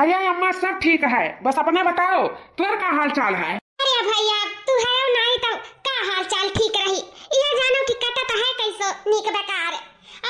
अरे अम्मा सब ठीक है बस अपने बताओ तुर का हाल चाल है अरे भैया तू है नहीं तो का हाल चाल ठीक रही यह जानो कि कटा तो है कैसो नीक बेकार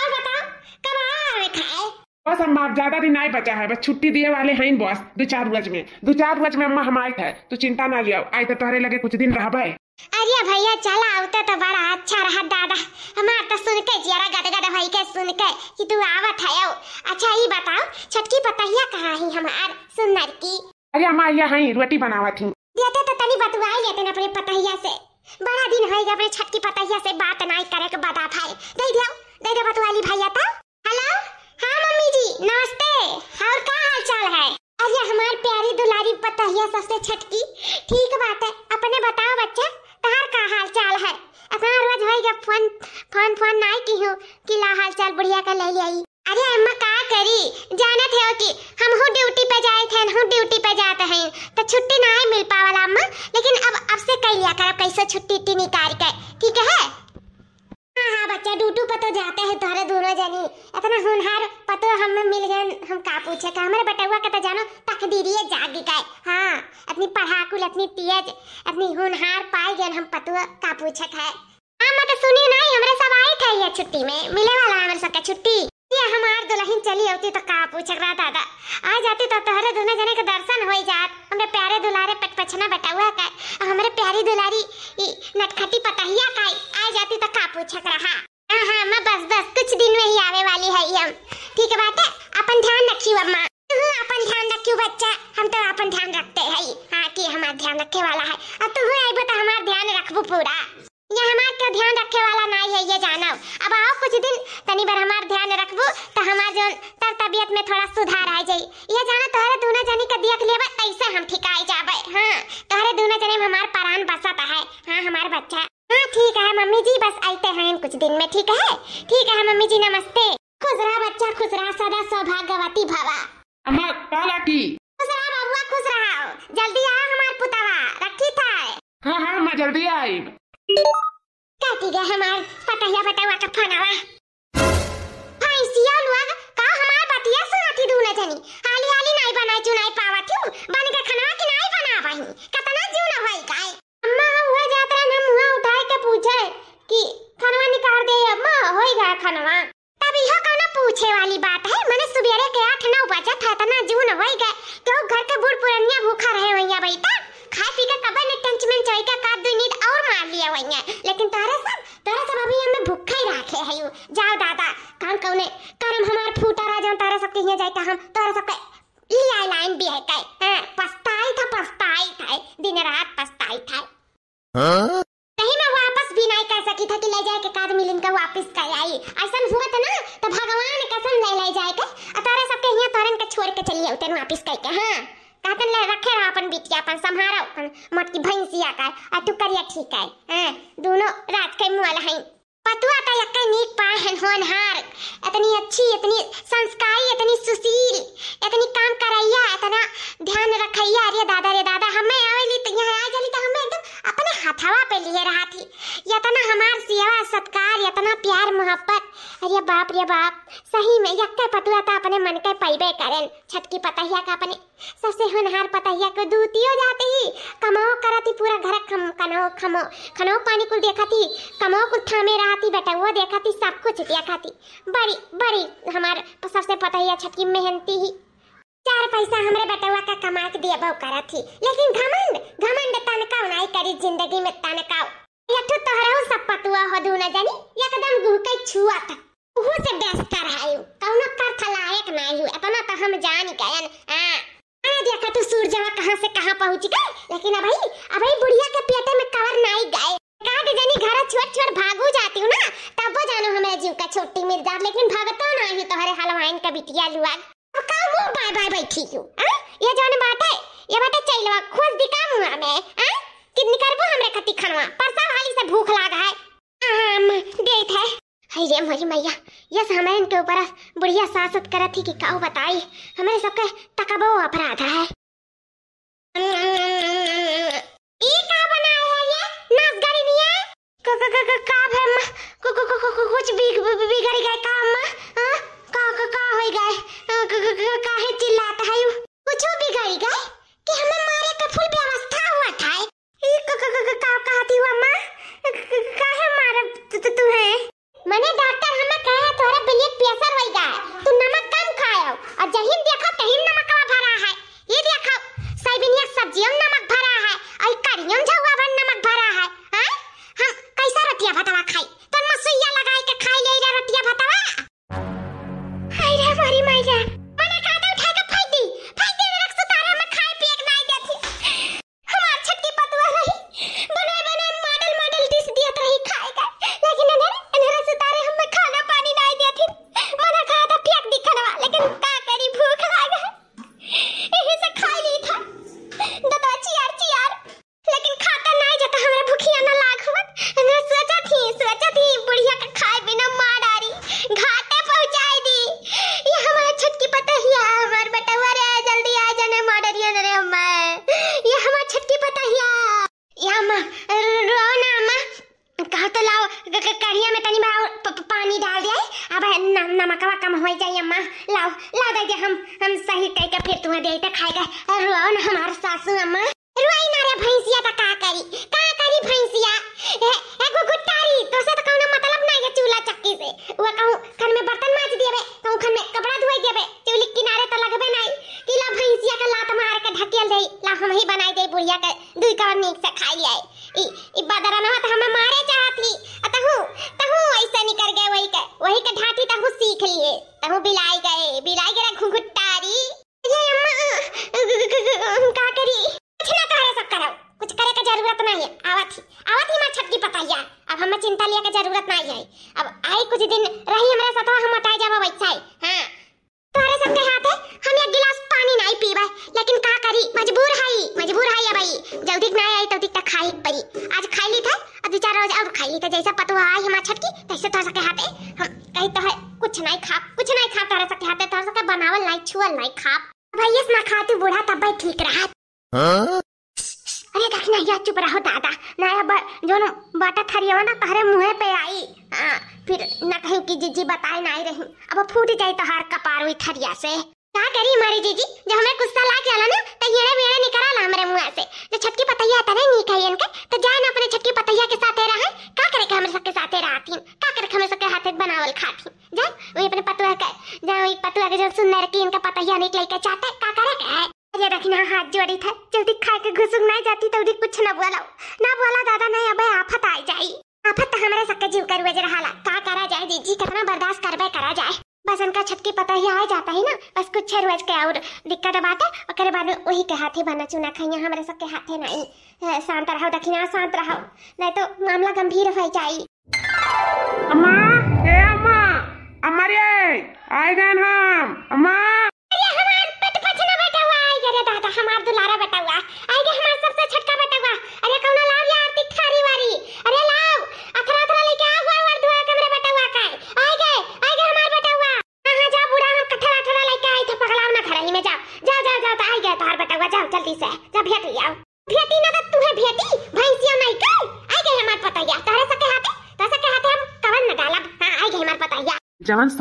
और बताओ कब आवे खाए बस अम्मा ज्यादा दिन नहीं बचा है बस छुट्टी दिए वाले हैं बॉस दो चार रोज में दो चार रोज में अम्मा हम आए थे तो चिंता ना लिया आए तो तुहरे लगे कुछ दिन रह अरे भैया चला आवते तो बड़ा अच्छा रहा दादा हमार तो सुन के जरा गदगद भाई के सुन के कि तू आवत है अच्छा ये बताओ छटकी पतहिया कहाँ है हमार सुनर की अरे हमार यहाँ रोटी बनावत हूं देते तो तनी बतवा लेते अपने पतहिया से बड़ा दिन हो गया अपने छटकी पतहिया से बात ना करे के बता भाई दे दियो दे दे बतवाली भैया तो हेलो हां मम्मी जी नमस्ते और का हाल चाल है अरे हमार प्यारी दुलारी पतहिया सबसे छटकी ठीक बात है अपने बताओ बच्चा तहार का हाल चाल है अपना रोज होई जब फोन फोन फोन ना की हूं कि ला हाल चाल बढ़िया का ले आई अरे अम्मा का करी जाना थे कि हम हूं ड्यूटी पे जाए थे हम ड्यूटी पे जाते हैं तो छुट्टी ना मिल पावला अम्मा लेकिन अब अब से कह लिया कर अब कैसे छुट्टी टी निकाल के ठीक है हाँ हाँ बच्चा डूडू पतो जाते हैं तोरे दोनों जनी इतना होनहार पतो हम मिल गए हम का पूछे का हमारे बटुआ का तो जानो तकदीरी है जाग गए हाँ अपनी पढ़ाकुल अपनी तेज अपनी होनहार पाई गए हम पतो का पूछे का हाँ तो सुनी नहीं हमरे सब आई थे ये छुट्टी में मिले वाला हमरे सबका छुट्टी ये हमार दुल्हन चली आवती तो का पूछक रहा दादा आ जाती तो तोहरे दोनों जने के दर्शन हो जात हमरे प्यारे दुलारे पट पछना बटा हुआ का हमरे प्यारी दुलारी ई नटखटी पतहिया का आ जाती तो का पूछक रहा हां हां मैं बस बस कुछ दिन में ही आवे वाली है हम ठीक बात है अपन ध्यान रखियो अम्मा तू अपन ध्यान रखियो बच्चा हम तो अपन ध्यान रखते हैं हां कि हमार ध्यान रखे वाला है अब तू आई बता तो हमार ध्यान रखबो पूरा ये हमार का ध्यान रखे वाला नहीं है ये जाना अब आओ कुछ दिन तनी बार हमार ध्यान रखबू तो हमार जो तबीयत में थोड़ा सुधार हाँ? नहीं मैं वापस भी नहीं कर सकी था कि ले जाए के काद मिलिन का वापस कर आई ऐसा हुआ था ना तो भगवान कसम ले ले जाए के अतारे के यहां तोरन के छोड़ के चली आउते वापस कर के हां कहते ले रखे रहा अपन बिटिया अपन संहारो अपन मटकी भैंसिया का तू करिया ठीक है हां दोनों रात के मुंह वाला हैं पतुआ यक्के नीक हैं होनहार इतनी अच्छी इतनी संस्कारी इतनी सुशील इतनी काम करैया इतना ध्यान रखैया अरे दादा रे दादा हमें आवेली तो यहाँ आ गली तो हमें एकदम अपने हथवा पे लिए रहा थी इतना हमार सेवा सत्कार इतना प्यार मोहब्बत अरे बाप रे बाप सही में यक्के पतुआ था अपने मन के पैबे करें छटकी पतहिया का अपने ससे होनहार पतहिया को दूती हो जाते ही कमाओ करती पूरा घर खम कनाओ खमो खनाओ पानी कुल देखती कमाओ कुल थामे रहती बेटा वो देखती सब कुछ देखती बड़ी बड़ी हमार सबसे पतहिया छटकी मेहनती ही चार पैसा हमरे बटवा का कमा के दिया बहु करा थी लेकिन घमंड घमंड तन का उनाई करी जिंदगी में तन का यठो तोहरा सब पटुआ हो दू ना जानी एकदम गुहकै छुआ था ओहो से बेस कर हायो कौनो कर थलायक ना हियो अपना तो हम जान गए हां दिया था तू सूरजवा कहां से कहां पहुंच गए लेकिन अब भाई अब भाई बुढ़िया के पेटे में कवर नहीं गए के जानी घर छोड़ छोड़ भागू जाती हूं ना तब वो जानो हमें जीव का छोटी मिर्जा लेकिन भगतो नहीं तोहरे हलवाइन का बिटिया लुआ अब का वो बाय बाय बैठी हूं हां ये जाने बात है ये बात है चलवा खोज दिखा मुआ मैं हां कितनी करबो हमरे खती खनवा पर सब हाली से भूख लागा है आम डेट है हाय रे मोरी मैया यस हमें इनके ऊपर बुढ़िया सासत करत थी कि काओ बताई हमें सबके तकबो अपराध है ई का बनाए है ये नासगरी गरीबिया का का का का है मां को को को को कुछ भी बिगड़ गए काम मां हां का का का हो गए काहे चिल्लाता है कुछ बिगड़ गए कि हमें मारे का फुल व्यवस्था हुआ था ई का का का का कहती हुआ मां कढ़िया में तनी भाव पानी डाल दिया अब नम, नमकवा कम हो जाए अम्मा लाओ ला दे हम हम सही कह के फिर तुम्हें दे तो खाएगा रोन हमारे सासू अम्मा रोई ना रे भैंसिया का का करी का करी भैंसिया ए गुगुटारी तो से तो कोनो मतलब ना है चूल्हा चक्की से वो कहूं खन में बर्तन माज दिए बे कहूं खन में कपड़ा धोई दिए बे चूल्ही किनारे तो लगबे नहीं कि ला भैंसिया का लात मार के ढकेल दे ला हम ही बनाई दे बुढ़िया के दुई कवर नीक से खाई ई ई बदरनवा त तो हम मारे चाहत ही तहु तहु ऐसा नहीं कर गए वही का वही का ढाटी तहु तो सीख लिए तहु बिलाई गए बिलाई गए घुघुटारी ये अम्मा का करी कुछ ना करे सब करो कुछ करे का जरूरत नहीं है आवत ही आवत ही मां छटकी पताइया अब हम चिंता लिया के जरूरत नहीं है अब आई कुछ दिन रही हमरा साथ तो हम हटाए जावा वैसा है हां तोहरे सबके हाथ है हम एक गिलास पानी नहीं पीबे लेकिन का करी मजबूर हई मजबूर हई भाई जल्दी ना आई तल्दी तक खाई पड़ी आज खाई ली था और चार रोज और खाई ली था जैसा पतवा आई हमार छटकी तैसे तोहर सबके हाथ है हम कही तो है कुछ नहीं खा कुछ नहीं खा तोहरे सबके हाथ है तोहर सबके बनावल नहीं छुअल नहीं खा भैया ना खा बूढ़ा तब भाई ठीक रहा हां अरे काकी नैया चुप रहो दादा नया बर, जो न बाटा थरिया ना तहरे मुँह पे आई आ, हाँ, फिर न कहीं की जीजी बताए ना रही अब फूट जाए तो हार कपार हुई थरिया से क्या करी हमारी जीजी जब हमें गुस्सा ला जाला ना तो येड़े बेड़े निकला ला हमारे मुँह से जो छटकी पतैया आता नहीं नीक इनके तो जाए ना अपने छटकी पतैया के साथ रहे का करे के हमारे सबके साथ रहती का करे के हमारे सबके हाथ बनावल खाती जाए वही अपने पतुआ के जाए वही पतुआ के जो सुंदर की इनका पतैया निकल के चाहते का करे के रखना हाथ जोड़ी था जल्दी खा के घुसुक ना जाती तो कुछ ना बोला ना बोला दादा ना अबे आफत आ जाई आफत तो हमारे सबके जीव कर वजह हाला का करा जाए दीदी कितना बर्दाश्त करबे करा जाए बस उनका छटकी पता ही आ जाता है ना बस कुछ छह रोज के और दिक्कत बात है और बाद में वही के हाथे बना चुना खाइया हमारे सबके हाथे नहीं शांत रहो दखिना शांत रहो नहीं तो मामला गंभीर हो जाई अम्मा ए अम्मा अम्मा रे आए गए हम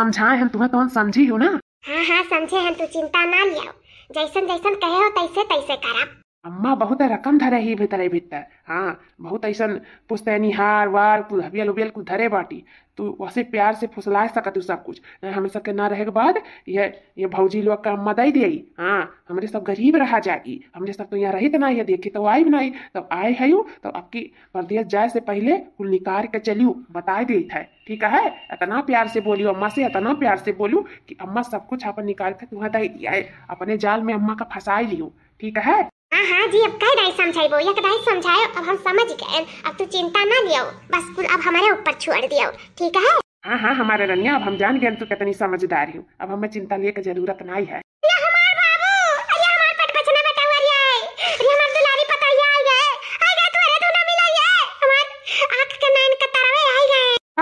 समझाए हम तुम्हें कौन समझी हो ना हाँ हाँ समझे हम तू चिंता ना लिया जैसन जैसन कहे हो तैसे तैसे करा अम्मा बहुत रकम धरे ही भीतर भीतर हाँ बहुत ऐसा पुस्तैनी हार वार कुल हबियल उबियल कुल धरे बाटी तो वैसे प्यार से फुसला सकत हो सब कुछ हाँ, हम सब के ना रहे के बाद ये ये भौजी लोग का मदद दे हाँ हमारे सब गरीब रहा जाएगी हमरे सब तो यहाँ रहित ना ये देखी तो आई बनाई तब आए है तब आपकी परदेश जाए से पहले कुल निकार के चलियो बता दी है ठीक है इतना प्यार से बोलियो अम्मा से इतना प्यार से बोलू कि अम्मा सब कुछ अपन निकाल के तुम्हें दे दिया अपने जाल में अम्मा का फंसा लियो ठीक है हाँ हाँ जी अब कई दाई समझाइबो या कदाई तो समझायो अब हम समझ गए अब तू चिंता ना लियो बस फूल अब हमारे ऊपर छोड़ दियो ठीक है हाँ हाँ हमारे रनिया अब हम जान गए तू कितनी समझदार हूँ अब हमें चिंता लिए की जरूरत नहीं है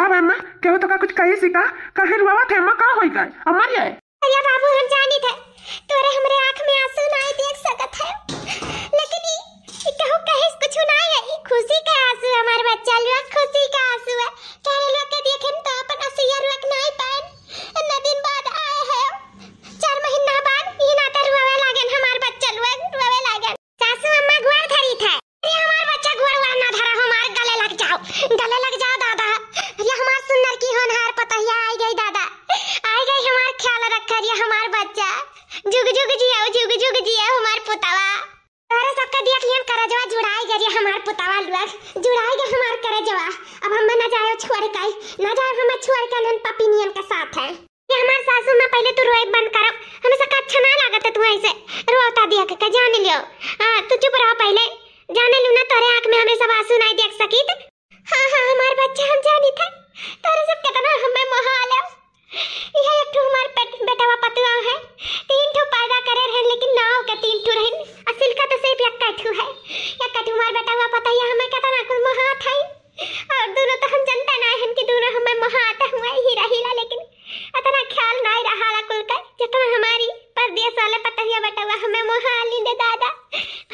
तो केहू तो का कुछ कही सिका कहे रुआवा थे अम्मा का होई गए अम्मा ये अरे बाबू हम जानी थे तोरे हमरे आंख में आंसू नहीं देख सकत है कहू कहिस कुछ ना है ई खुशी का आंसू हमार बच्चा लोग खुशी का आंसू है कहरे लोग के देखन तो अपन असैया रुक नहीं पाएन इतना दिन बाद आए है चार महीना बाद ई नाता रोवे लागन हमार बच्चा लोग रोवे लागन सासू अम्मा गुआर धरी था अरे हमार बच्चा गुआर गुआर ना धरा हमार गले लग जाओ गले लग जाओ दादा ये हमार सुंदर की होनहार पतहिया आई गई दादा आई गई हमार ख्याल रख कर ये हमार बच्चा जुग जुग जिया जुग जुग जिया हमार पुतवा करजवा जुड़ाई गरी हमार पुतावा लुग जुड़ाई गे हमार करजवा अब हम ना जाए छोड़ काई ना जाए हम छोड़ के नन पपी नियन के साथ है ये हमार सासु मां पहले तू रोए बंद करो हमें सका अच्छा ना लागत है तू ऐसे रोता दिया के का जान लियो हां तू चुप रहो पहले जाने लू ना तोरे आंख में हमें सब आंसू नहीं देख सकी हां हां हमार बच्चा हम जानी था तोरे सब केतना हमें मोह आले यह एक ठो हमार पेट बेटवा पतुआ है तीन ठो पैदा करे रहन लेकिन नाव के तीन ठो रहन असल का तो सिर्फ एक ठो है एक ठो हमार बेटवा पता है हमें कहता ना कुल महात है और दोनों तो हम जनता ना हन कि दोनों हमें महात हुए ही रहिला लेकिन अतना ख्याल ना रहा ला कुल का जितना हमारी परदेश वाले पतहिया बेटवा हमें मोहाली दे दादा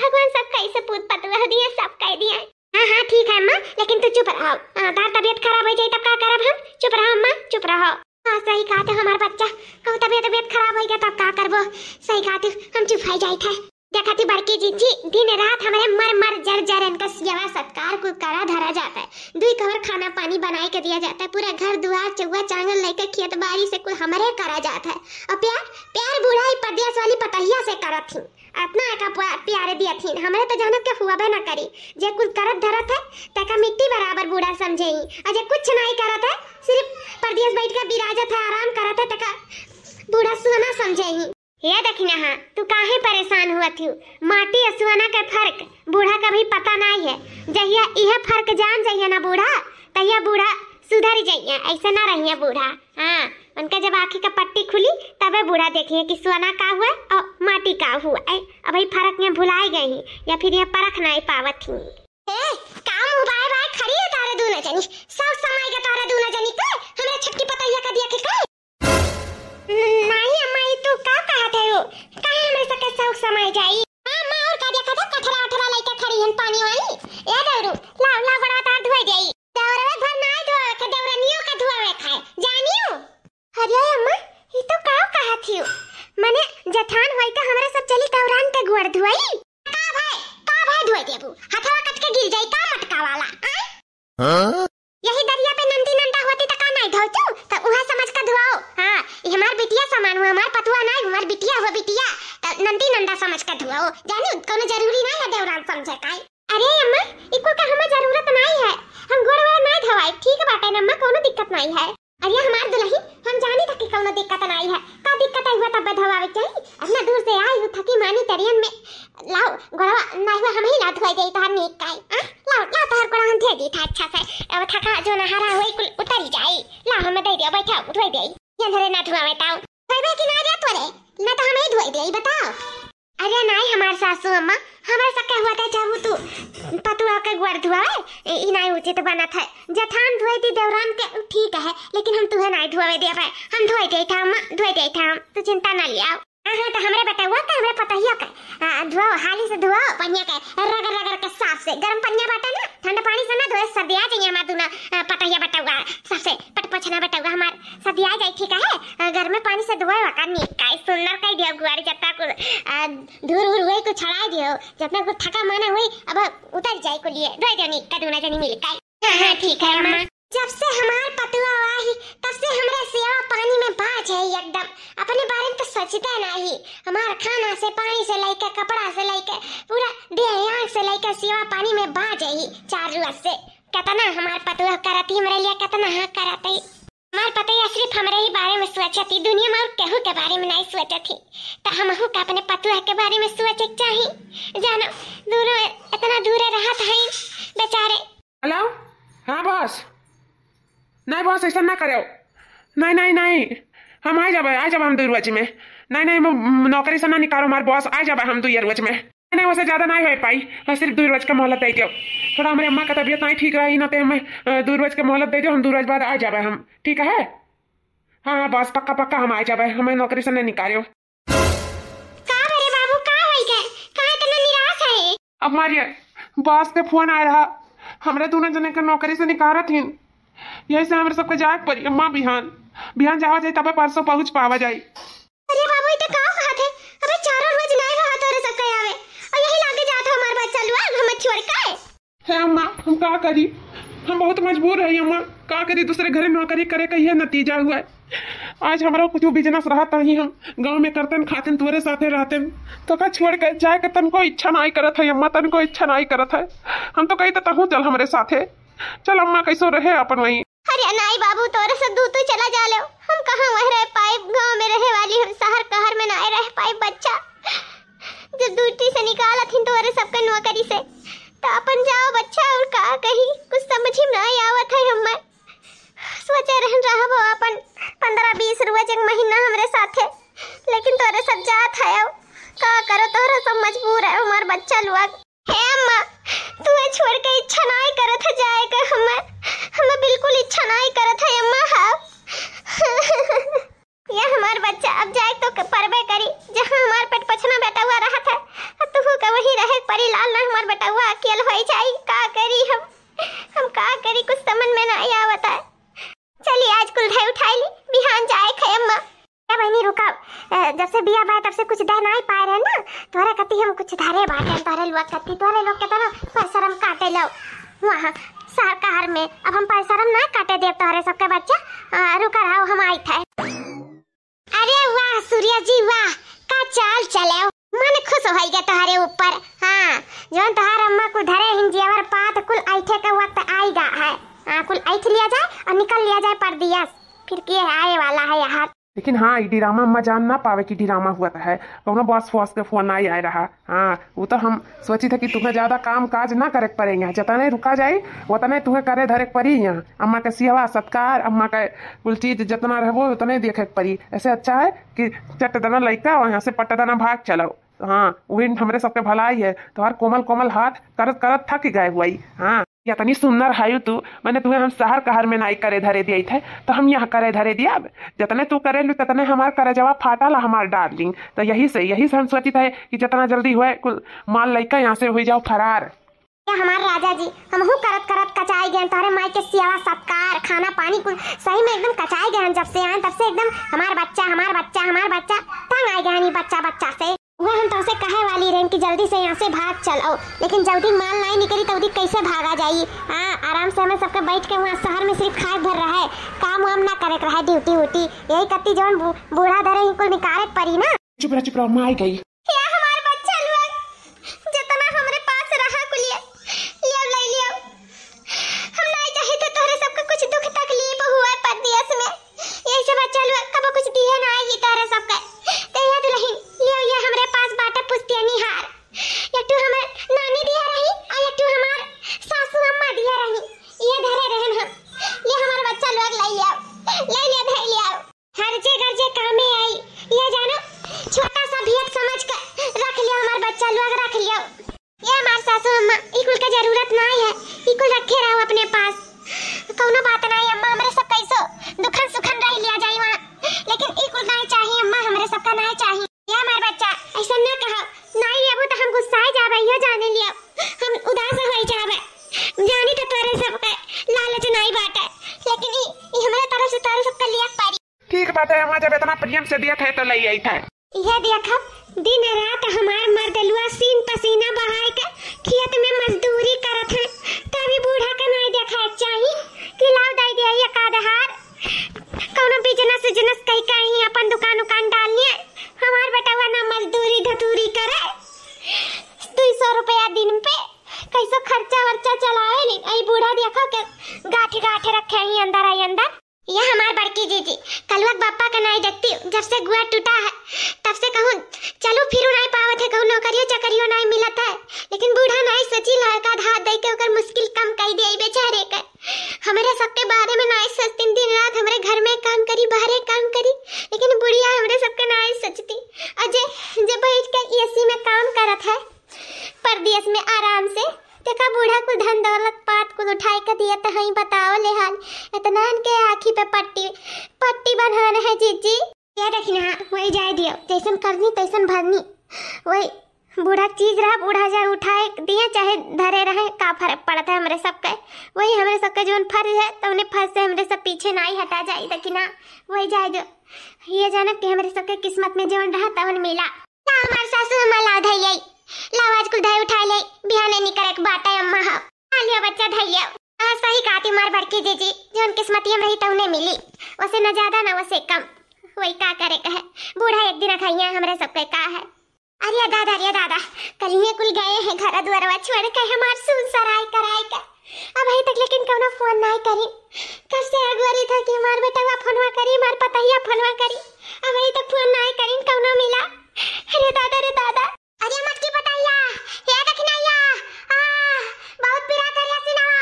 भगवान सब कैसे पूत पतवा दिए सब कह दिए हाँ हाँ ठीक है अम्मा लेकिन तू तो चुप रहो तार तबीयत खराब हो जाए तब का करब हम चुप रहो अम्मा चुप रहो हाँ सही कहा था हमारा बच्चा कहूँ तबियत तबियत खराब हो गया तब तो का करबो सही कहा था हम चुप चुपाई जाए थे देखा थी बड़की जी जी दिन रात हमारे मर मर जर जर इनका सेवा सत्कार को करा धरा जाता है दुई कवर खाना पानी बनाए के दिया जाता है पूरा घर दुआर चौवा चांगल लेकर खेत बाड़ी से कुल हमारे करा जाता है और प्यार प्यार बूढ़ा परदेश वाली पतहिया से करा थी अपना एका प्यारे दिया थीन हमरे तो जानत के हुआ बे ना करी जे कुछ करत धरत है तका मिट्टी बराबर बूढ़ा समझेई और जे कुछ नहीं करत है सिर्फ परदेश बैठ के बिराजत है आराम करत है तका बूढ़ा सुना समझेई हे देखना हां तू काहे परेशान हुआ थी माटी और सुहाना के फर्क बूढ़ा कभी पता नहीं है जहिया यह फर्क जान जहिया ना बूढ़ा तहिया बूढ़ा सुधर जइया ऐसा ना रहिया बूढ़ा हाँ उनका जब आँखी का पट्टी खुली तब बूढ़ा है कि सोना का हुआ और माटी का हुआ अब फर्क में भुलाई गई या फिर ये परख ना पावत थी काम उबाए खड़ी है दूना जनी सब समय का दूना जनी हमरा पतैया का दिया के नहीं अम्मा ये तू का का सके सब समय जाई हां मां और का दिया का कठरा लेके खड़ी पानी वाली ए बड़ा तार धोई जाई जठान होई का हमरा सब चली कावरान का गुड़ धुआई हम तुहे नाई धोवे दे पाए हम धोए दे था हम धोए दे था हम तू चिंता ना लिया हां हां तो हमरे बताओ का तो हमरे पता ही का धो हाली से धो पनिया के रगर रगर के साफ से गरम पनिया बाटा ना ठंडा पानी से ना धोए सर्दी आ जाई हमार दूना पता ही बताओ साफ से पट पछना बताओ हमार सर्दी आ जाई ठीक है घर में पानी से धोए का नी का सुनना कह दियो गुआरी जत्ता को धूर धूर हुई को छड़ा दियो जितना को थका माना हुई अब उतर जाई को लिए धोए जानी कदुना जानी मिल का हां हाँ, ठीक है मां जब से हमार पतुआ आही तब से हमरे सेवा पानी में बाज है एकदम अपने बारे में तो सोचते नहीं हमार खाना से पानी से लेके कपड़ा से लेके पूरा देह आंख से लेके सेवा पानी में बाज है चार रुआ से कतना हमार पतुआ करती हमरे लिए कतना हाँ करती हमार पता है सिर्फ हमरे ही बारे में थी दुनिया में और केहू के बारे में नहीं थी तो हम हूँ का अपने पतुआ के बारे में सोचे चाहिए जानो दूर इतना दूर रहत है बेचारे हेलो हाँ बॉस नहीं बॉस ऐसा ना करो नहीं नहीं नहीं हम आ जाबे आ जाबे हम दुई रोज में नहीं नहीं नौकरी से ना निकालो हमारे बॉस आ जाबे हम दुई रोज में नहीं नहीं वैसे ज्यादा नहीं हो पाई हम सिर्फ दुई रोज का मोहलत दे दो थोड़ा हमारे अम्मा का तबीयत नहीं ठीक रही ना तो हमें दुई रोज का मोहलत दे दो हम दो रोज बाद आ जाबे हम ठीक है हाँ हाँ बॉस पक्का पक्का हम आ जाबे हमें नौकरी से नहीं निकालो अब मारिया बॉस के फोन आ रहा हमारे दोनों जने के नौकरी से निकाल रहा थी यही से हमारे सबके जाए पर अम्मा बिहान बिहान जावा जाए तब परसों पहुंच पावा जाए अरे बाबू इते का कहत है अबे चारों रोज नहीं रहा तोरे सब के आवे और यही लागे जात है हमार बच्चा लुआ हम छोड़ का है हे अम्मा हम का करी हम बहुत मजबूर है अम्मा का करी दूसरे घर में नौकरी करे का यह नतीजा हुआ है आज हमारा कुछ बिजनेस रहा था ही हम गांव में करते हैं खाते तुरे साथे रहते हैं तो का छोड़ कर जाए के तन को इच्छा नहीं करत है अम्मा तन को इच्छा नहीं करत है हम तो कही तो तहू चल हमारे साथे चल अम्मा कैसो रहे अपन वही हरियाणाई बाबू तो से दू तू चला जा लो हम कहाँ वह रह पाए गांव में रहे वाली हम शहर कहर में ना रह पाए बच्चा जब दूटी से निकाला थी तो तोरे सबके नौकरी से तो अपन जाओ बच्चा और कहा कहीं कुछ समझ ही ना आवत है हमर सोचे रहन रहा वो अपन पंद्रह बीस रुपये जग महीना हमारे साथ है लेकिन तोरे सब जात है कहा करो तोरा सब मजबूर है हमार बच्चा लोग है अम्मा तू छोड़ के इच्छा ना करत है जाए का हमें हमें बिल्कुल इच्छा ना करत है अम्मा हाँ ये हमार बच्चा अब जाए तो परबे करी जहाँ हमार पेट पछना बेटा हुआ रहत है तुहू तो का वही रहे परी लाल ना हमार बेटा हुआ अकेल हो जाई का करी हम हम का करी कुछ समझ में ना आवत है चलिए आज कुल उठाई ली बिहान जाए खै अम्मा ए बहनी रुका जब से बिया बाय तब से कुछ दह नहीं पाए रहे ना तोरे कति हम कुछ धारे बाटे तोरे लोग कति तोरे लोग के पर शर्म काटे लो सार का हर में अब हम पर शर्म ना काटे देव तोरे सबके बच्चा रुका रहो हम आई थे अरे वाह सूर्य जी वाह का चाल चले मन खुश हो गया तोहरे ऊपर हाँ जो तोहार अम्मा को धरे हिंजियावर पात कुल ऐठे का वक्त आएगा है हाँ कुल ऐठ लिया जाए और निकल लिया जाए पर दिया फिर के आए वाला है यहाँ लेकिन हाँ ई डी रामा अम्मा जान ना पावे की डिरामा रामा हुआ था है कौनो बॉस फॉस के फोन ना ही रहा हाँ वो तो हम सोची था कि तुम्हें ज़्यादा काम काज ना करे पड़ेंगे हाँ, जता नहीं रुका जाए उतने तुम्हें करे धरे पड़ी यहाँ अम्मा के सेवा सत्कार अम्मा का कुल चीज जितना रहो उतने देखे पड़ी ऐसे अच्छा है कि चट दाना लड़का और यहाँ से पट दाना भाग चलाओ हाँ वही हमारे सबके भलाई है तो हर कोमल कोमल हाथ करत करत थक गए हुआ हाँ या तनी सुंदर हायु तू मैंने तुम्हें हम शहर कहर में नाई करे धरे दिए थे तो हम यहाँ करे धरे दिया जितने तू करे लू ततने हमार करे जवाब फाटा ला हमार डार्लिंग तो यही से यही से हम सोचित है कि जितना जल्दी हुए कुल माल लैका यहाँ से हो जाओ फरार या हमार राजा जी हम हूँ करत करत कचाई गए तोहरे माय के सियावा सत्कार खाना पानी कुल सही में एकदम कचाई गए जब से आए तब से एकदम हमार बच्चा हमार बच्चा हमार बच्चा तंग आए गए बच्चा बच्चा से वो हम तोसे कहे वाली रहे कि जल्दी से यहाँ से भाग चल आओ लेकिन जल्दी माल नहीं निकली तो कैसे भागा जाई हाँ आराम से हमें सबके बैठ के वहाँ शहर में सिर्फ खाए भर रहा है काम वाम ना करे रहा है ड्यूटी व्यूटी यही कत्ती जो बूढ़ा दर बिल्कुल निकाले परी ना चुप चुप रहा माई गई बात है हमारे जब इतना प्रेम से दिया था तो ले आई था यह देखो दिन रात हमार मर्दलुआ सीन पसीना बहाए के खेत में मजदूरी करत है तभी बूढ़ा के नहीं देखा चाहिए कि लाओ दाई दे एक आधार कोनो बिजनेस बिजनेस कई कहीं अपन दुकान उकान डाल लिए हमार बेटावा ना मजदूरी धतूरी करे 200 रुपया दिन पे कैसे खर्चा वर्चा चलाए ली आई बूढ़ा देखो के गाठी गाठी रखे ही अंदर आई अंदर यह हमारे बड़की जीजी वक्त बापा का नाई देखती जब से गुआ टूटा है तब से कहूँ चलो फिर नाई पावत है कहूँ नौकरियों चकरियों नाई मिलत है लेकिन बूढ़ा नाई सची लड़का हाथ दे के ओकर मुश्किल कम कर दिया बेचारे का हमारे सबके बारे में नाई सचती दिन रात हमारे घर में काम करी बाहर काम करी लेकिन बुढ़िया हमारे सबके नाई सचती अजय जब बैठ कर एसी में काम करत है परदेश में आराम से देखा बूढ़ा कुल धन दौलत पात कुल उठाई कर दिया तो हई बताओ ले हाल इतना के आखी पे पट्टी पट्टी बंधाना है जीजी ये रखना वही जाए दियो जैसन करनी तैसन भरनी वही बूढ़ा चीज रहा बूढ़ा जा उठाए दिया चाहे धरे रहे का फर्क पड़ता है हमारे सबका वही हमारे सबका जो फर्ज है तो उन्हें फर्ज से हमारे सब पीछे ना ही हटा जाए लेकिन ना वही जाए दियो ये जाना कि हमारे सबके किस्मत में जो रहा तवन मिला हमारे सासू हमारा धैया लावाज को धाय उठा ले बिहाने एक बाटा अम्मा हा आलिया बच्चा धैया आज सही तो काती मार भड़की जीजी जो उन किस्मतिया में रही तो मिली वसे न ज्यादा न वसे कम वही का करे कहे बूढ़ा एक दिन खाइया हमरे के का है अरे दादा अरे दादा कल ये कुल गए हैं घर द्वारा छोड़ के हमार सुन सराय कराई का अब अभी तक लेकिन कौन फोन ना करी कब से अगवरी था कि मार बेटवा फोनवा करी मार पता ही फोनवा करी अब अभी तक फोन ना करी कौन मिला अरे दादा रे दादा अरे मटकी बताइया हे देखनैया आ बहुत पीड़ा करिया सिनावा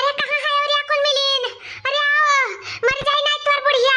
अरे कहां है और या कुल मिलिन अरे आओ मर जाई ना तोर बुढ़िया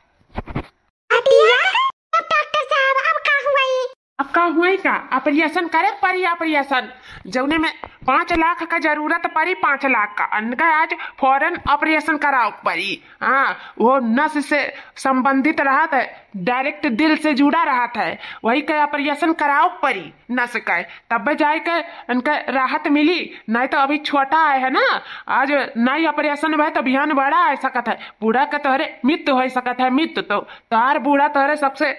का ऑपरेशन करे परी ऑपरेशन जौने में पाँच लाख का जरूरत पड़ी पाँच लाख का अनका आज फॉरन ऑपरेशन कराओ पड़ी हाँ वो नस से संबंधित रहा था डायरेक्ट दिल से जुड़ा रहा था वही का ऑपरेशन कराओ पड़ी नस का तब जाए के उनका राहत मिली नहीं तो अभी छोटा आए है ना आज नहीं ऑपरेशन भाई तो बिहान बड़ा आ सकता है बूढ़ा का तोहरे मृत्यु हो सकता है मृत्यु तो तार बूढ़ा तोहरे सबसे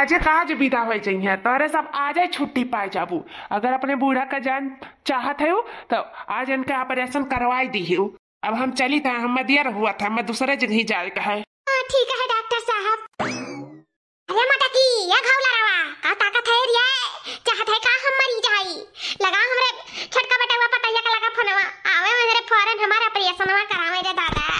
આજે કાજ બીતા હોય છે અહીંયા તારે સબ આજે छुट्टी पाए जाबू अगर अपने बूढ़ा का जान चाहत है तो आज इनके ऑपरेशन करवाई दी हूँ अब हम चली था तो हम मदियर हुआ था मैं दूसरे जगह जाए का है हाँ, ठीक है डॉक्टर साहब अरे माता की ये घाव लड़ावा का ताकत है रे चाहत है का हम मरी जाई लगा हमरे छटका बटा हुआ पतैया का लगा फनवा आवे मेरे फौरन हमारा ऑपरेशनवा करावे रे दादा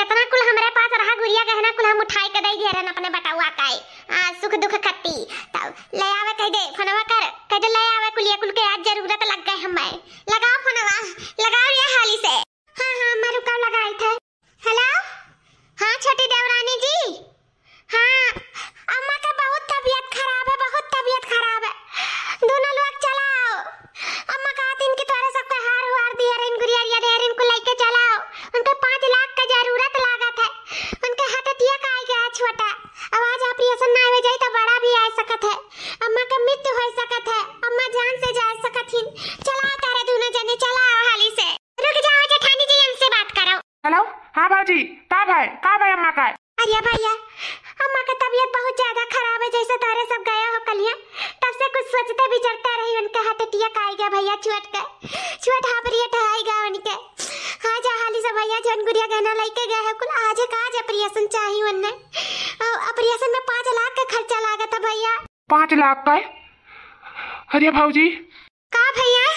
कितना कुल हमरे पास रहा गुड़िया गहना कुल हम उठाई के दई दे रहन अपने बटावा काए आ सुख दुख खट्टी तब ले आवे कह दे फनवा कर कह दे ले आवे कुलिया कुल के आज जरूरत लग गए हमें लगाओ फनवा लगाओ ये हाली से हां हां मैं का लगाई थे हेलो हां छोटी देवरानी जी हां अम्मा का बहुत तबीयत खराब है बहुत तबीयत खराब है दोनों लोग चल भाजी का भैया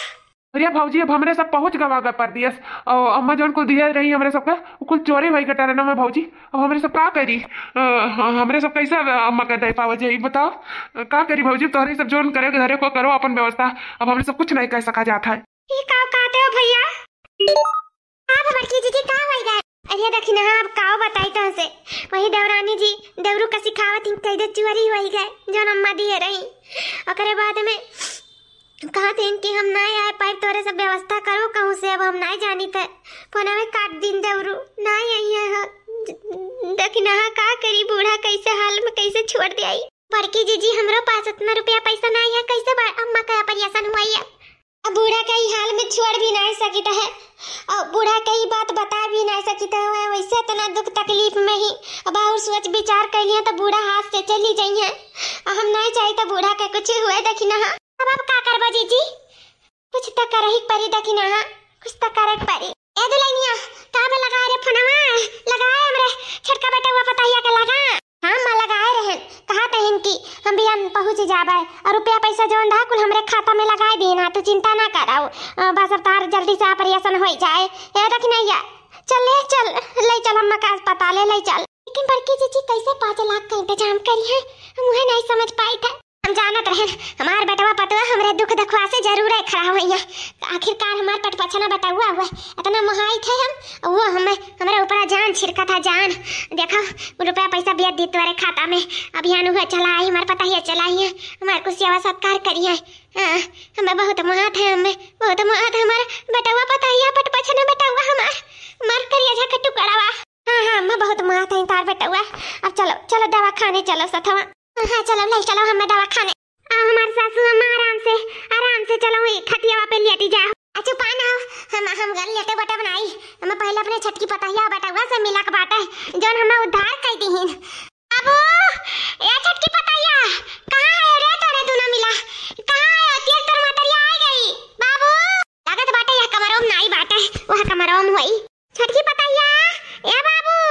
अरे भाजी अब हमारे सब पहुंच गवा गए पर दियस और अम्मा जौन कुल दिया रही हमारे सबका कुल चोरी भाई कटा रहना ना भाजी अब हमारे सब का करी हमारे सब कैसा अम्मा का दे पावा जी बताओ का करी भाजी तोहरे सब जौन करे धरे को करो अपन व्यवस्था अब हमारे सब कुछ नहीं कह सका जाता है ये का कहते हो भैया आप बड़की जी की का होई गए अरे देखिन आप काओ बताई तो से वही देवरानी जी देवरू का सिखावत इन कई दे चोरी होई गए जौन अम्मा दिए रही ओकरे बाद में कहा थे इनकी हम ना आए पाए तोरे सब व्यवस्था करो कहूँ से अब हम ना जानी थे फोन में काट दिन देवरू ना यही है हाँ। दखना हाँ, का करी बूढ़ा कैसे हाल में कैसे छोड़ दिया बड़की जी जी हमारे पास इतना रुपया पैसा ना है कैसे अम्मा का परेशान हुआ है अब बूढ़ा का हाल में छोड़ भी ना सकी है और बूढ़ा का बात बता भी ना सकी है वैसे इतना दुख तकलीफ में ही अब और सोच विचार कर लिया तो बूढ़ा हाथ से चली जाइए हम नहीं चाहिए तो बूढ़ा का कुछ हुआ देखी ना हाँ। अब आप का करबो जीजी कुछ त करही परे दकिना कुछ त करक परी ए दुलैनिया पे लगा रे फनवा लगाए हमरे छटका बेटा हुआ पता हिया के लगा हां मां लगाए रहन कहा तहन की हम भी हम पहुंच जाबे और रुपया पैसा जोन धा कुल हमरे खाता में लगाए देना तो चिंता ना कराओ बस अब तार जल्दी से ऑपरेशन होई जाए ए नैया चल ले चल ले चल हम मकान अस्पताल ले ले चल लेकिन बड़की जीजी कैसे पाँच लाख का इंतजाम करी है हम वह नहीं समझ पाई था हम जानत रहे हमार बेटवा पटवा हमरे दुख दखवा से जरूर है खड़ा होइया आखिरकार हमार पटपछना बटवा हुआ इतना महाई थे हम वो हमें हमरे ऊपर जान छिड़का था जान देखो रुपया पैसा बिया दी तुम्हारे खाता में अभियान हुआ चला आई हमार पता ही चला ही हमार को सेवा सत्कार करी है हाँ हमें बहुत महत है हमें बहुत महत है हमारा बेटवा पता ही पटपछना बटवा हमार मर करिया जा कटुकड़वा हां हां मैं बहुत महत है तार बेटवा अब चलो चलो दवा खाने चलो सथवा हाँ, हाँ चलो नहीं चलो हमें दवा खाने आओ हमारे सासू अम्मा आराम से आराम से चलो खटिया पे लेटी जाओ अच्छा पान आओ हम हम घर लेटे बटे बनाई मैं पहले अपने छत की पतहिया बटुआ से मिला के बाटे जो हमें उद्धार कर दी बाबू या छत की पतहिया कहां है रे तोरे दोनों मिला कहां है तीर तर तो मतरिया आ गई बाबू लागत बाटे यह कमरों में नहीं बाटे वह कमरों में हुई छत की पतहिया ए बाबू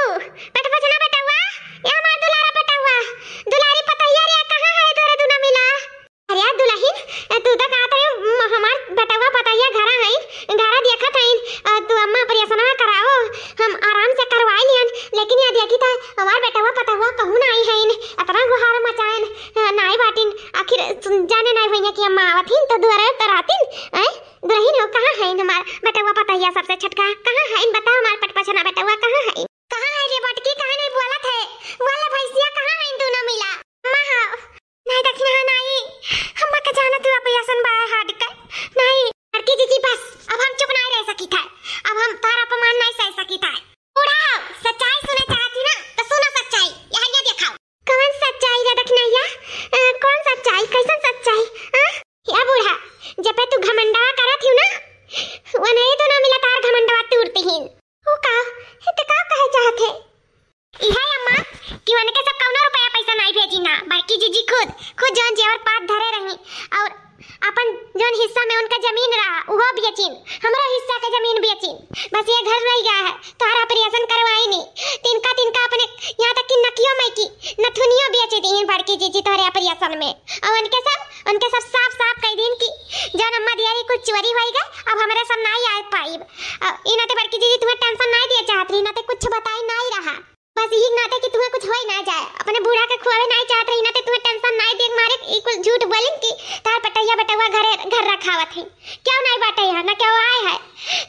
बाकी जीजी खुद खुद जोन जेवर पाठ धरे रही और अपन जोन हिस्सा में उनका जमीन रहा वो भी अचीन हमारा हिस्सा का जमीन भी अचीन बस ये घर रह गया है तोहरा ऑपरेशन करवाई नहीं तिनका तिनका अपने यहाँ तक कि नकियों में की नथुनियों भी बेच दीन बड़की जीजी तोहरे ऑपरेशन में और उनके सब उनके सब साफ साफ कह दिन की जौन अम्मा दियारी कुछ चोरी हो गई अब हमारे सब नहीं आ पाई इनाते बड़की जीजी तुम्हें टेंशन नहीं दिया चाहत रही ना कुछ बताई नहीं रहा बस ई नाते कि तुम्हें कुछ होई ना जाए अपने बूढ़ा के खुआवे नहीं चाहत रही नाते तो तुम्हें टेंशन नहीं देख मारे इकुल झूठ बोलिन कि तार पटैया बटवा घर घर रखावत है क्या नहीं बाटे यहां ना क्या आए है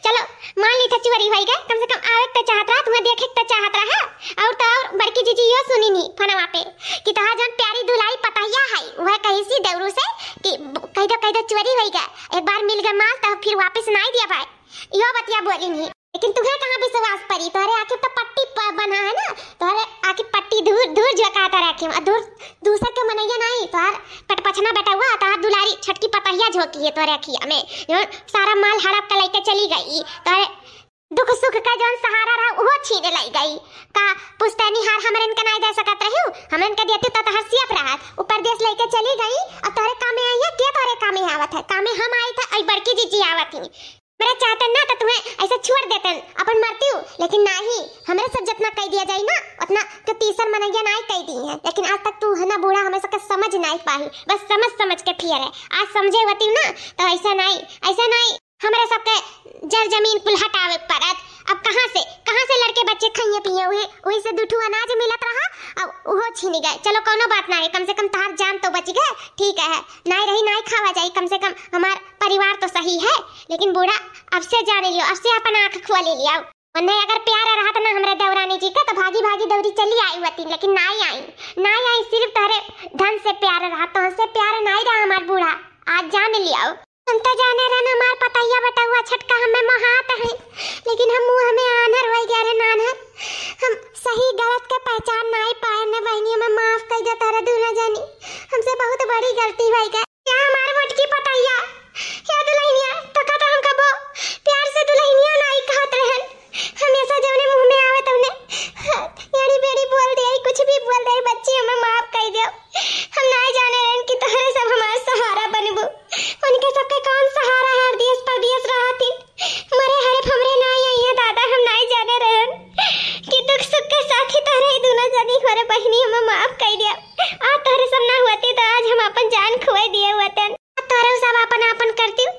चलो मान ली था चोरी होई गए कम से कम आवे तो चाहत रहा तुम्हें देखे तो चाहत रहा और तो और बड़की जीजी यो सुनी नी फनवा पे कि तहा तो जन प्यारी दुलाई पटैया है वह कही सी देवरू से कि कह दो कह दो चोरी होई गए एक बार मिल गए माल तो फिर वापस नहीं दिया भाई यो बतिया बोलिन लेकिन तुम्हें कहाँ विश्वास पड़ी तोरे आखिर तो पट्टी बना है ना तोरे आखिर पट्टी दूर दूर जका तार आखिर और दूर दूसर के मनैया नहीं तोर पटपछना बैठा हुआ तार दुलारी छटकी पपहिया झोंकी है तोरे आखिर में जो सारा माल हड़प के लेके चली गई तोरे दुख सुख का जौन सहारा रहा वो छीने लाई गई का पुस्तैनी हार हमरे इनका नहीं दे सकत रहू हमरे इनका देते तो तहर सियप रहत ऊपर देश लेके चली गई और तोरे कामे आई है के तोरे कामे आवत है कामे हम आई था आई बड़की जीजी आवत थी मेरा चाहतन ना तो तुम्हें ऐसा छोड़ देतन अपन मरती हूँ लेकिन ना ही हमारे सब जितना कह दिया जाए ना उतना तो तीसर मनैया ना ही कह दी है लेकिन आज तक तू है ना बूढ़ा हमें सबका समझ ना पाही बस समझ समझ के फियर है आज समझे होती ना तो ऐसा नहीं ऐसा नहीं हमारे सबके जर जमीन कुल हटावे परत अब कहाँ से कहाँ से लड़के बच्चे खाइए पिए हुए वही से दुठू अनाज मिलत रहा अब उहो छीनी गए चलो कोनो बात ना है कम से कम तार जान तो बच गए ठीक है नाई रही नाई खावा जाई कम से कम हमार परिवार तो सही है लेकिन बूढ़ा अब से जाने लियो अब से अपन आँख खुआ ले लिया वरना अगर प्यार रहा था तो ना हमारे देवरानी जी का तो भागी भागी दौड़ी चली आई हुआ लेकिन नाई आई नाई आई सिर्फ तारे धन से प्यार रहा तो से प्यार नाई रहा हमार बूढ़ा आज जान लिया हम तो जाने रहन हमार पतैया बटुआ छटका हमें महात है लेकिन हम मुंह हमें आनर होई गया रे नानहर हम सही गलत के पहचान ना ही पाए ने बहनी हमें माफ कर दे तारा दूना जानी हमसे बहुत बड़ी गलती होई गई क्या हमार वोट की पतैया क्या दुल्हनिया तो कहता तो तो हम कबो प्यार से दुल्हनिया ना ही कहत रहन हमेशा जवने मुंह में आवे तवने तो एड़ी बेड़ी बोल दे कुछ भी बोल दे बच्ची हमें माफ कर दियो हम ना जाने रहे कि तोहरे सब हमार सहारा बनबो उनके सबके कौन सहारा है देश पर देश रहा थी मरे हरे फमरे ना आई है दादा हम ना जाने रहे कि दुख सुख के साथ ही तोहरे दोनों जनी हमारे बहनी हमें माफ कर दिया आ तोहरे सब ना होते तो आज हम अपन जान खोए दिए होतन तोहरे सब अपन अपन करती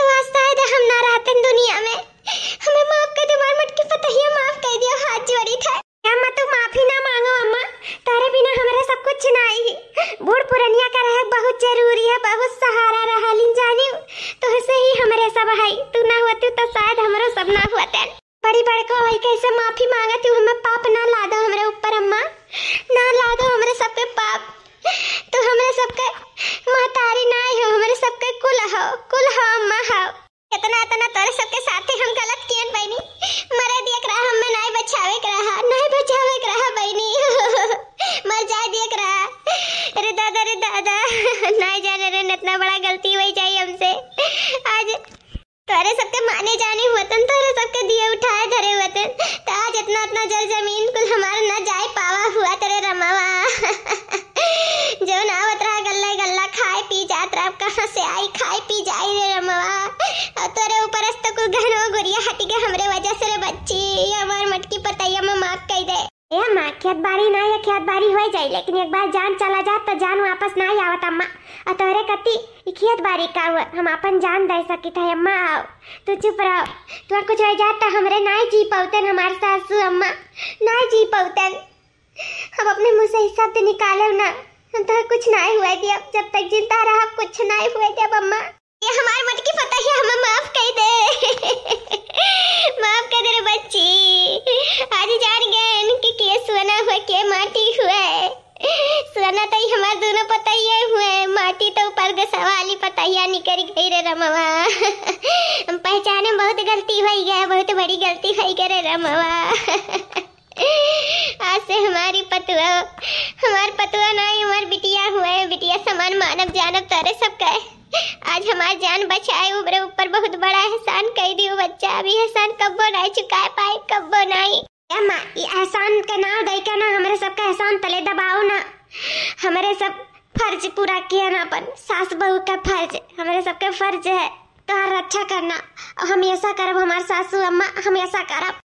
तो आज शायद हम ना रहते दुनिया में हमें माफ कर दे मार मटकी फतहिया माफ कर दिया हाथ जोड़ी था अम्मा तू माफी ना मांगो अम्मा तारे बिना हमारा सब कुछ नहीं बूढ़ पुरनिया का रहक बहुत जरूरी है बहुत सहारा रहा लिन जानी तो से ही हमारे सब है तू ना होती तो शायद हमारा सब ना हुआ तेन बड़ी बड़को भाई कैसे माफी मांगा तू हमें पाप ना ला दो हमारे ऊपर अम्मा ना ला दो हमारे सब पे पाप तू हमारे सबके महतारी ना हो हमारे सबके कुल हो कुल हो अम्मा हो इतना इतना तोरे सबके साथे हम गलत किए बहनी मरे दिए रहा हमें नहीं बचावे रहा नहीं बचावे रहा बहनी मर जा दिए रहा अरे दादा अरे दादा नहीं जाने रे इतना बड़ा गलती हुई चाहिए हमसे आज तारे सबके माने जाने हुए तन तारे सबके दिए उठाए धरे हुए तन ता तो जितना इतना जल जमीन कुल हमारे ना जाए पावा हुआ तेरे रमावा जो ना बतरा गल्ला गल्ला खाए पी जात रहा कहाँ से आई खाए पी जाए रे रमावा और तेरे ऊपर अस्त कुल घनो गुड़िया हटी के हमरे वजह से रे बच्ची हमार मटकी पतैया में माफ कर दे ए अम्मा खेत बारी ना ये खेत बारी हो जाए लेकिन एक बार जान चला जात तो जान वापस ना आवत अम्मा और तोरे कति खेत बारी का हुआ हम अपन जान दे सकित है अम्मा आओ तू चुप रहो तोर कुछ हो जात तो हमरे ना जी पौतन हमारे सासू अम्मा ना जी पौतन हम अपने मुंह से शब्द निकाले ना हम तो कुछ ना हुआ थी अब जब तक जिंदा रहा कुछ ना हुआ थी अब अम्मा ये हमारे मटकी फता है हमें माफ कर दे माफ कर दे रे बच्ची आज जान गए इनके के सोना हुआ के माटी हुआ है सोना तो हमारे दोनों पता ही हुआ है माटी तो ऊपर के सवाल पता ही निकल गई रे रमवा हम पहचाने बहुत गलती हुई गया बहुत बड़ी गलती हुई गए रे रमवा आज से हमारी पतुआ हमारे पतुआ ना ही हमार बिटिया हुए बिटिया समान मानव जानव तारे सबका है आज हमारी जान बचाए उम्र ऊपर बहुत बड़ा एहसान कह दियो बच्चा अभी एहसान कब बनाए चुकाए पाए कब बनाई अम्मा एहसान के नाम दे के ना हमारे सबका एहसान तले दबाओ ना हमारे सब फर्ज पूरा किया ना अपन सास बहू का फर्ज हमारे सबके फर्ज है तुम्हारा रक्षा करना हम ऐसा करब हमारे सासू अम्मा हम ऐसा करब